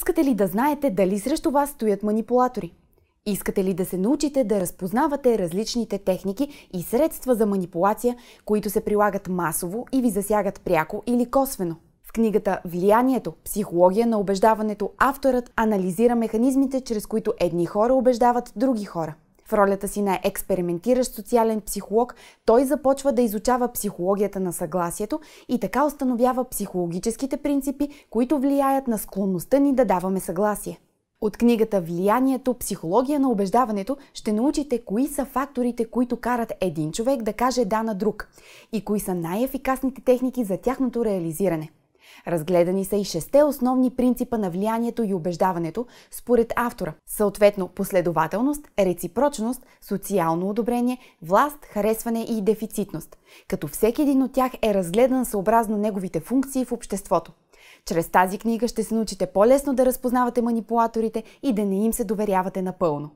Искате ли да знаете дали срещу вас стоят манипулатори? Искате ли да се научите да разпознавате различните техники и средства за манипулация, които се прилагат масово и ви засягат пряко или косвено? В книгата Влиянието – психология на убеждаването авторът анализира механизмите, чрез които едни хора убеждават други хора. В ролята си на експериментиращ социален психолог, той започва да изучава психологията на съгласието и така установява психологическите принципи, които влияят на склонността ни да даваме съгласие. От книгата Влиянието психология на убеждаването ще научите кои са факторите, които карат един човек да каже да на друг и кои са най-ефикасните техники за тяхното реализиране – Разгледани са и шесте основни принципа на влиянието и убеждаването, според автора, съответно последователност, реципрочност, социално одобрение, власт, харесване и дефицитност, като всеки един от тях е разгледан съобразно неговите функции в обществото. Чрез тази книга ще се научите по-лесно да разпознавате манипулаторите и да не им се доверявате напълно.